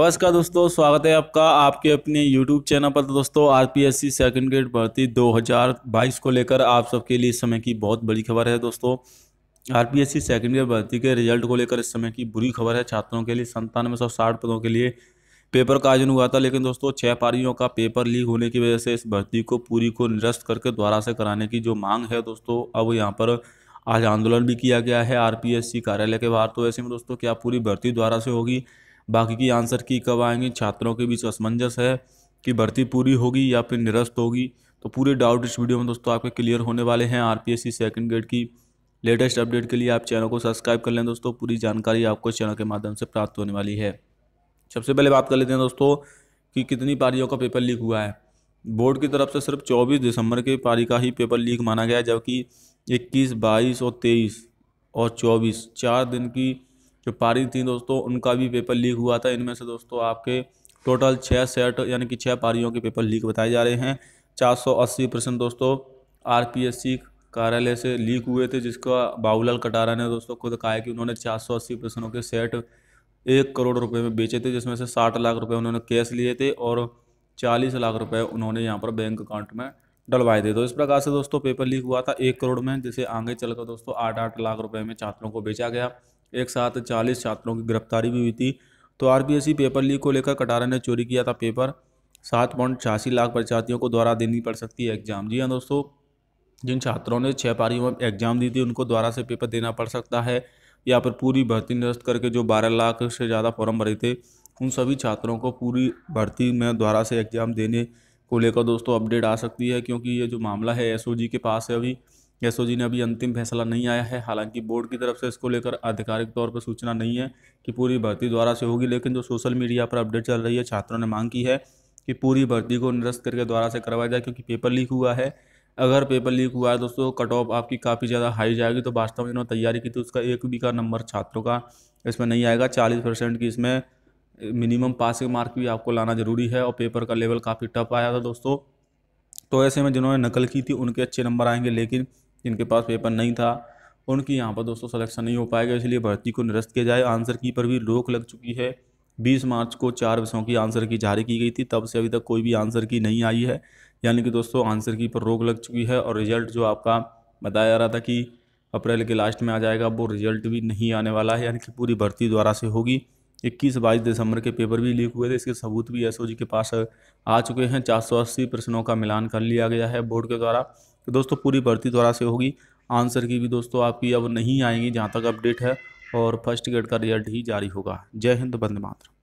नमस्कार दोस्तों स्वागत है आपका आपके अपने YouTube चैनल पर तो दोस्तों सी सेकेंड ग्रेड भर्ती बाईस को लेकर आप सबके लिए इस समय की बहुत बड़ी खबर है दोस्तों R P S C second grade भर्ती के रिजल्ट को लेकर इस समय की बुरी खबर है छात्रों के लिए संतानवे सौ साठ पदों के लिए पेपर का आयोजन हुआ था लेकिन दोस्तों छः पारियों का पेपर लीक होने की वजह से इस भर्ती को पूरी को निरस्त करके दोबारा से कराने की जो मांग है दोस्तों अब यहाँ पर आज आंदोलन भी किया गया है सी कार्यालय के बाहर तो ऐसे में दोस्तों क्या पूरी भर्ती द्वारा से होगी बाकी की आंसर की कब आएंगे छात्रों के बीच असमंजस है कि भर्ती पूरी होगी या फिर निरस्त होगी तो पूरे डाउट इस वीडियो में दोस्तों आपके क्लियर होने वाले हैं आर पी सेकंड ग्रेड की लेटेस्ट अपडेट के लिए आप चैनल को सब्सक्राइब कर लें दोस्तों पूरी जानकारी आपको चैनल के माध्यम से प्राप्त होने वाली है सबसे पहले बात कर लेते हैं दोस्तों कि कितनी पारियों का पेपर लीक हुआ है बोर्ड की तरफ से सिर्फ 24 दिसंबर के पारी का ही पेपर लीक माना गया जबकि 21, 22 और 23 और 24 चार दिन की जो पारी थी दोस्तों उनका भी पेपर लीक हुआ था इनमें से दोस्तों आपके टोटल छः सेट यानी कि छः पारियों के पेपर लीक बताए जा रहे हैं चार दोस्तों आर कार्यालय से लीक हुए थे जिसका बाबूलाल कटारा ने दोस्तों खुद कहा है कि उन्होंने चार सौ के सेट एक करोड़ रुपए में बेचे थे जिसमें से 60 लाख रुपए उन्होंने कैश लिए थे और 40 लाख रुपए उन्होंने यहाँ पर बैंक अकाउंट में डलवाए थे तो इस प्रकार से दोस्तों पेपर लीक हुआ था एक करोड़ में जिसे आगे चलकर दोस्तों आठ आठ लाख रुपये में छात्रों को बेचा गया एक साथ चालीस छात्रों की गिरफ्तारी भी हुई थी तो आरबीएसई पेपर लीक को लेकर कटारा ने चोरी किया था पेपर सात पॉइंट छियासी लाख परीक्षार्थियों को द्वारा देनी पड़ सकती है एग्जाम जी हाँ दोस्तों जिन छात्रों ने छः पारियों में एग्जाम दी थी उनको द्वारा से पेपर देना पड़ सकता है या फिर पूरी भर्ती निरस्त करके जो बारह लाख से ज़्यादा फॉर्म भरे थे उन सभी छात्रों को पूरी भर्ती में द्वारा से एग्ज़ाम देने को लेकर दोस्तों अपडेट आ सकती है क्योंकि ये जो मामला है एस के पास है अभी एसओजी ने अभी अंतिम फैसला नहीं आया है हालांकि बोर्ड की तरफ से इसको लेकर आधिकारिक तौर पर सूचना नहीं है कि पूरी भर्ती द्वारा से होगी लेकिन जो सोशल मीडिया पर अपडेट चल रही है छात्रों ने मांग की है कि पूरी भर्ती को निरस्त करके द्वारा से करवाया जाए क्योंकि पेपर लीक हुआ है अगर पेपर लीक हुआ है दोस्तों कट ऑफ आपकी काफ़ी ज़्यादा हाई जाएगी तो वास्तव में इन्होंने तैयारी की थी उसका एक भी का नंबर छात्रों का इसमें नहीं आएगा चालीस परसेंट की इसमें मिनिमम पासिंग मार्क भी आपको लाना ज़रूरी है और पेपर का लेवल काफ़ी टफ आया था दोस्तों तो ऐसे में जिन्होंने नकल की थी उनके अच्छे नंबर आएंगे लेकिन जिनके पास पेपर नहीं था उनकी यहाँ पर दोस्तों सिलेक्शन नहीं हो पाएगा इसलिए भर्ती को निरस्त किया जाए आंसर की पर भी रोक लग चुकी है बीस मार्च को चार विषयों की आंसर की जारी की गई थी तब से अभी तक कोई भी आंसर की नहीं आई है यानी कि दोस्तों आंसर की पर रोक लग चुकी है और रिजल्ट जो आपका बताया जा रहा था कि अप्रैल के लास्ट में आ जाएगा वो रिजल्ट भी नहीं आने वाला है यानी कि पूरी भर्ती द्वारा से होगी इक्कीस बाईस दिसंबर के पेपर भी लीक हुए थे इसके सबूत भी एस के पास आ चुके हैं चार सौ अस्सी प्रश्नों का मिलान कर लिया गया है बोर्ड के द्वारा तो दोस्तों पूरी भर्ती द्वारा से होगी आंसर की भी दोस्तों आपकी अब नहीं आएंगी जहाँ तक अपडेट है और फर्स्ट ग्रेड का रिजल्ट ही जारी होगा जय हिंद बंद मातरम